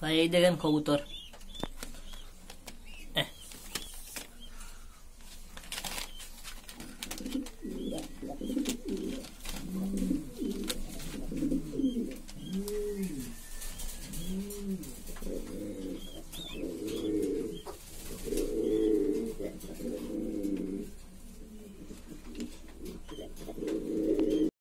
La ei de gen căutor.